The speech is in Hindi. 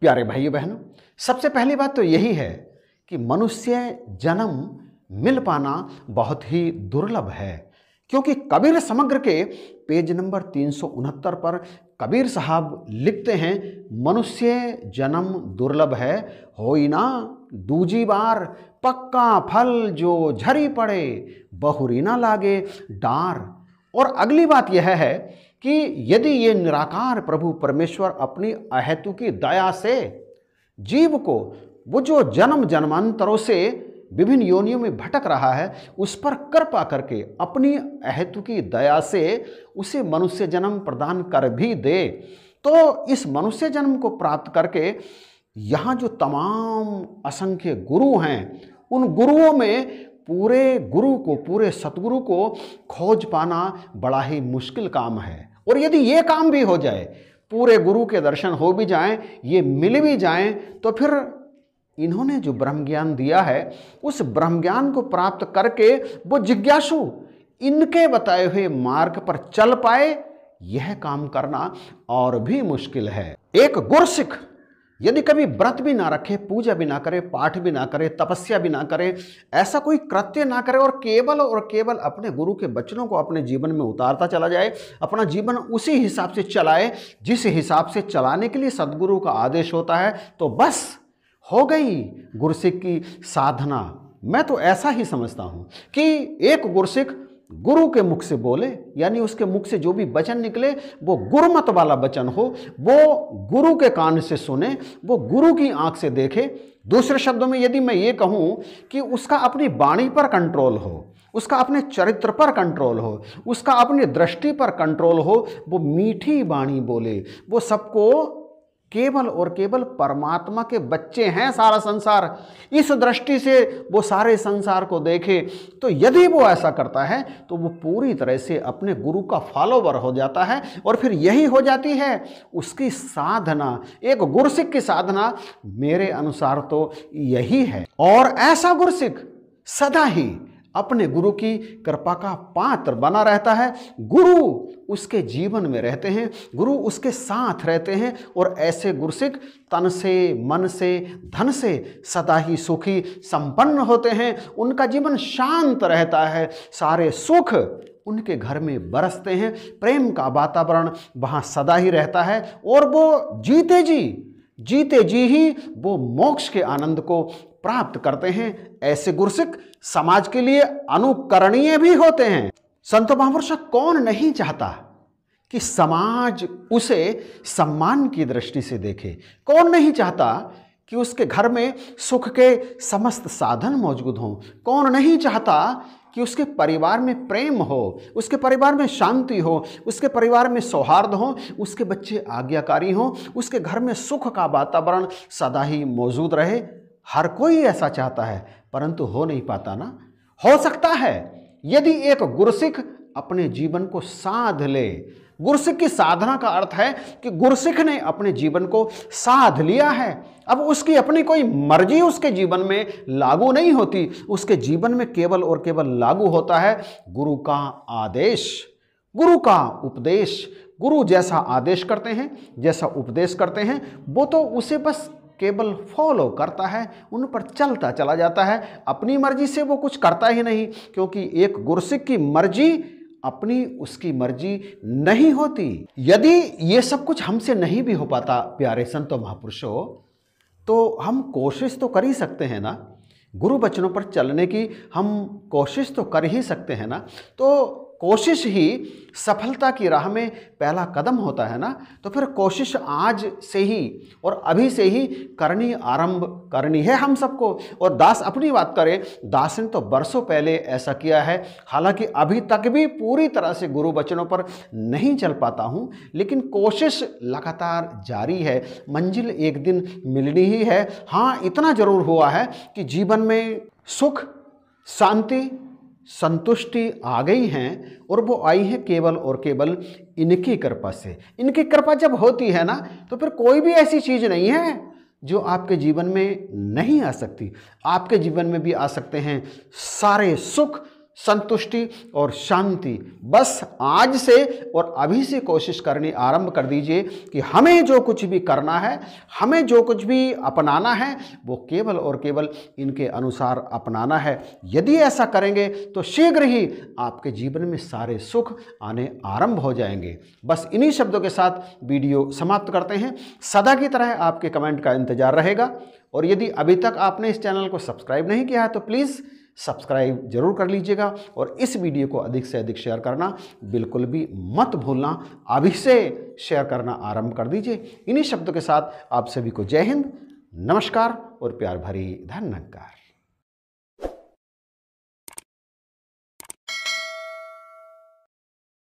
प्यारे भाइयों बहनों सबसे पहली बात तो यही है कि मनुष्य जन्म मिल पाना बहुत ही दुर्लभ है क्योंकि कबीर समग्र के पेज नंबर तीन पर कबीर साहब लिखते हैं मनुष्य जन्म दुर्लभ है हो ना दूजी बार पक्का फल जो झरी पड़े बहुरी ना लागे डार और अगली बात यह है कि यदि ये निराकार प्रभु परमेश्वर अपनी अहेतु की दया से जीव को वो जो जन्म जन्मांतरों से विभिन्न योनियों में भटक रहा है उस पर कृपा करके अपनी अहेतु की दया से उसे मनुष्य जन्म प्रदान कर भी दे तो इस मनुष्य जन्म को प्राप्त करके यहाँ जो तमाम असंख्य गुरु हैं उन गुरुओं में पूरे गुरु को पूरे सतगुरु को खोज पाना बड़ा ही मुश्किल काम है और यदि ये काम भी हो जाए पूरे गुरु के दर्शन हो भी जाएं ये मिल भी जाएं तो फिर इन्होंने जो ब्रह्म ज्ञान दिया है उस ब्रह्म ज्ञान को प्राप्त करके वो जिज्ञासु इनके बताए हुए मार्ग पर चल पाए यह काम करना और भी मुश्किल है एक गुरसिख यदि कभी व्रत भी ना रखे पूजा भी ना करे पाठ भी ना करे तपस्या भी ना करे ऐसा कोई कृत्य ना करे और केवल और केवल अपने गुरु के बचनों को अपने जीवन में उतारता चला जाए अपना जीवन उसी हिसाब से चलाए जिस हिसाब से चलाने के लिए सदगुरु का आदेश होता है तो बस हो गई गुरसिक की साधना मैं तो ऐसा ही समझता हूँ कि एक गुरसिक गुरु के मुख से बोले यानी उसके मुख से जो भी वचन निकले वो गुरुमत वाला वचन हो वो गुरु के कान से सुने वो गुरु की आंख से देखे दूसरे शब्दों में यदि मैं ये कहूँ कि उसका अपनी वाणी पर कंट्रोल हो उसका अपने चरित्र पर कंट्रोल हो उसका अपनी दृष्टि पर कंट्रोल हो वो मीठी वाणी बोले वो सबको केवल और केवल परमात्मा के बच्चे हैं सारा संसार इस दृष्टि से वो सारे संसार को देखे तो यदि वो ऐसा करता है तो वो पूरी तरह से अपने गुरु का फॉलोवर हो जाता है और फिर यही हो जाती है उसकी साधना एक गुरसिख की साधना मेरे अनुसार तो यही है और ऐसा गुरसिख सदा ही अपने गुरु की कृपा का पात्र बना रहता है गुरु उसके जीवन में रहते हैं गुरु उसके साथ रहते हैं और ऐसे गुरुसिख तन से मन से धन से सदा ही सुखी संपन्न होते हैं उनका जीवन शांत रहता है सारे सुख उनके घर में बरसते हैं प्रेम का वातावरण वहाँ सदा ही रहता है और वो जीते जी जीते जी ही वो मोक्ष के आनंद को प्राप्त करते हैं ऐसे गुरसिक समाज के लिए अनुकरणीय भी होते हैं संत महापुरुष कौन नहीं चाहता कि समाज उसे सम्मान की दृष्टि से देखे कौन नहीं चाहता कि उसके घर में सुख के समस्त साधन मौजूद हों कौन नहीं चाहता कि उसके परिवार में प्रेम हो उसके परिवार में शांति हो उसके परिवार में सौहार्द हो उसके बच्चे आज्ञाकारी हों उसके घर में सुख का वातावरण सदा ही मौजूद रहे हर कोई ऐसा चाहता है परंतु हो नहीं पाता ना हो सकता है यदि एक गुरसिख अपने जीवन को साध ले गुरसिख की साधना का अर्थ है कि गुरसिख ने अपने जीवन को साध लिया है अब उसकी अपनी कोई मर्जी उसके जीवन में लागू नहीं होती उसके जीवन में केवल और केवल लागू होता है गुरु का आदेश गुरु का उपदेश गुरु जैसा आदेश करते हैं जैसा उपदेश करते हैं वो तो उसे बस केवल फॉलो करता है उन पर चलता चला जाता है अपनी मर्जी से वो कुछ करता ही नहीं क्योंकि एक गुरसिक की मर्जी अपनी उसकी मर्जी नहीं होती यदि ये सब कुछ हमसे नहीं भी हो पाता प्यारे संतो महापुरुषों तो हम कोशिश तो कर ही सकते हैं ना गुरु बचनों पर चलने की हम कोशिश तो कर ही सकते हैं ना तो कोशिश ही सफलता की राह में पहला कदम होता है ना तो फिर कोशिश आज से ही और अभी से ही करनी आरंभ करनी है हम सबको और दास अपनी बात करें दास ने तो बरसों पहले ऐसा किया है हालांकि अभी तक भी पूरी तरह से गुरु वचनों पर नहीं चल पाता हूँ लेकिन कोशिश लगातार जारी है मंजिल एक दिन मिलनी ही है हाँ इतना ज़रूर हुआ है कि जीवन में सुख शांति संतुष्टि आ गई है और वो आई है केवल और केवल इनकी कृपा से इनकी कृपा जब होती है ना तो फिर कोई भी ऐसी चीज़ नहीं है जो आपके जीवन में नहीं आ सकती आपके जीवन में भी आ सकते हैं सारे सुख संतुष्टि और शांति बस आज से और अभी से कोशिश करनी आरंभ कर दीजिए कि हमें जो कुछ भी करना है हमें जो कुछ भी अपनाना है वो केवल और केवल इनके अनुसार अपनाना है यदि ऐसा करेंगे तो शीघ्र ही आपके जीवन में सारे सुख आने आरंभ हो जाएंगे बस इन्हीं शब्दों के साथ वीडियो समाप्त करते हैं सदा की तरह आपके कमेंट का इंतज़ार रहेगा और यदि अभी तक आपने इस चैनल को सब्सक्राइब नहीं किया है तो प्लीज़ सब्सक्राइब जरूर कर लीजिएगा और इस वीडियो को अधिक से अधिक शेयर करना बिल्कुल भी मत भूलना अभी से शेयर करना आरंभ कर दीजिए इन्हीं शब्दों के साथ आप सभी को जय हिंद नमस्कार और प्यार भरी धन्यकार